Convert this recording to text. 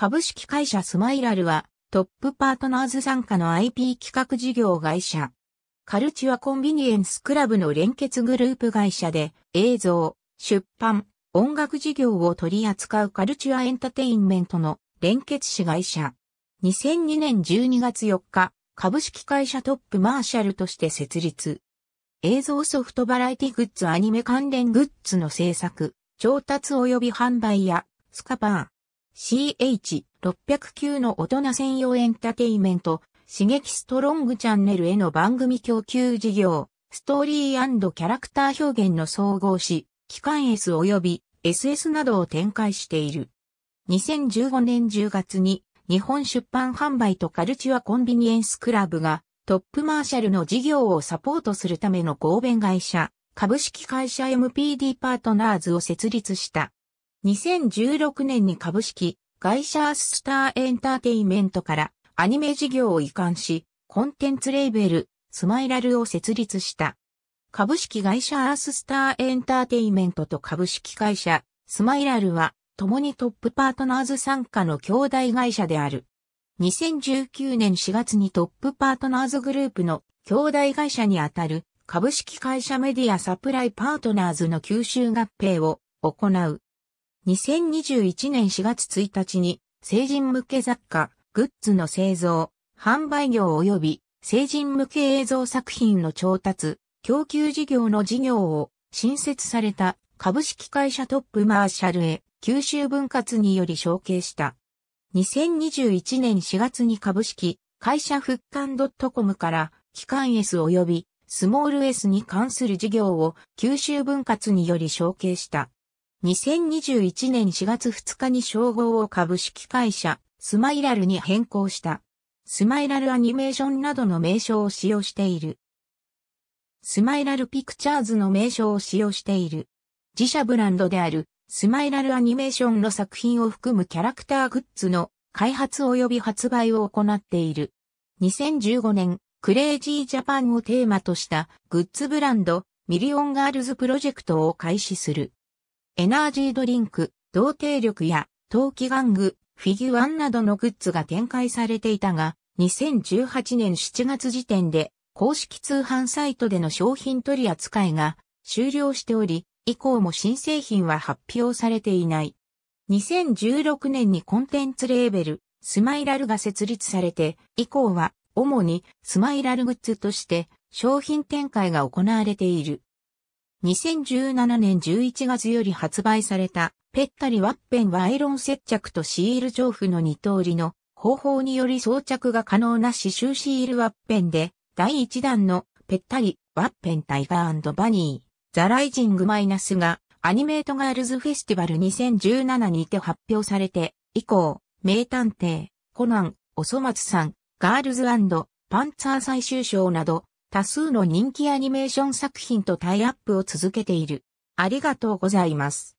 株式会社スマイラルは、トップパートナーズ参加の IP 企画事業会社。カルチュアコンビニエンスクラブの連結グループ会社で、映像、出版、音楽事業を取り扱うカルチュアエンタテインメントの連結子会社。2002年12月4日、株式会社トップマーシャルとして設立。映像ソフトバラエティグッズアニメ関連グッズの制作、調達及び販売や、スカパー、CH609 の大人専用エンタテイメント、刺激ストロングチャンネルへの番組供給事業、ストーリーキャラクター表現の総合し、機関 S 及び SS などを展開している。2015年10月に日本出版販売とカルチュアコンビニエンスクラブがトップマーシャルの事業をサポートするための合弁会社、株式会社 MPD パートナーズを設立した。2016年に株式会社アススターエンターテイメントからアニメ事業を移管し、コンテンツレーベル、スマイラルを設立した。株式会社アーススターエンターテイメントと株式会社、スマイラルは、共にトップパートナーズ参加の兄弟会社である。2019年4月にトップパートナーズグループの兄弟会社にあたる株式会社メディアサプライパートナーズの吸収合併を行う。2021年4月1日に成人向け雑貨、グッズの製造、販売業及び成人向け映像作品の調達、供給事業の事業を新設された株式会社トップマーシャルへ九州分割により承継した。2021年4月に株式会社復刊 .com から機関 S 及びスモール S に関する事業を九州分割により承継した。2021年4月2日に称号を株式会社スマイラルに変更した。スマイラルアニメーションなどの名称を使用している。スマイラルピクチャーズの名称を使用している。自社ブランドであるスマイラルアニメーションの作品を含むキャラクターグッズの開発及び発売を行っている。2015年、クレイジージャパンをテーマとしたグッズブランドミリオンガールズプロジェクトを開始する。エナージードリンク、同定力や陶器玩具、フィギュアンなどのグッズが展開されていたが、2018年7月時点で公式通販サイトでの商品取り扱いが終了しており、以降も新製品は発表されていない。2016年にコンテンツレーベル、スマイラルが設立されて、以降は主にスマイラルグッズとして商品展開が行われている。2017年11月より発売された、ペッタリワッペンはアイロン接着とシール上付の二通りの方法により装着が可能な刺繍シールワッペンで、第1弾のペッタリワッペンタイガーバニー、ザライジングマイナスがアニメートガールズフェスティバル2017にて発表されて、以降、名探偵、コナン、おそ松さん、ガールズパンツァー最終章など、多数の人気アニメーション作品とタイアップを続けている。ありがとうございます。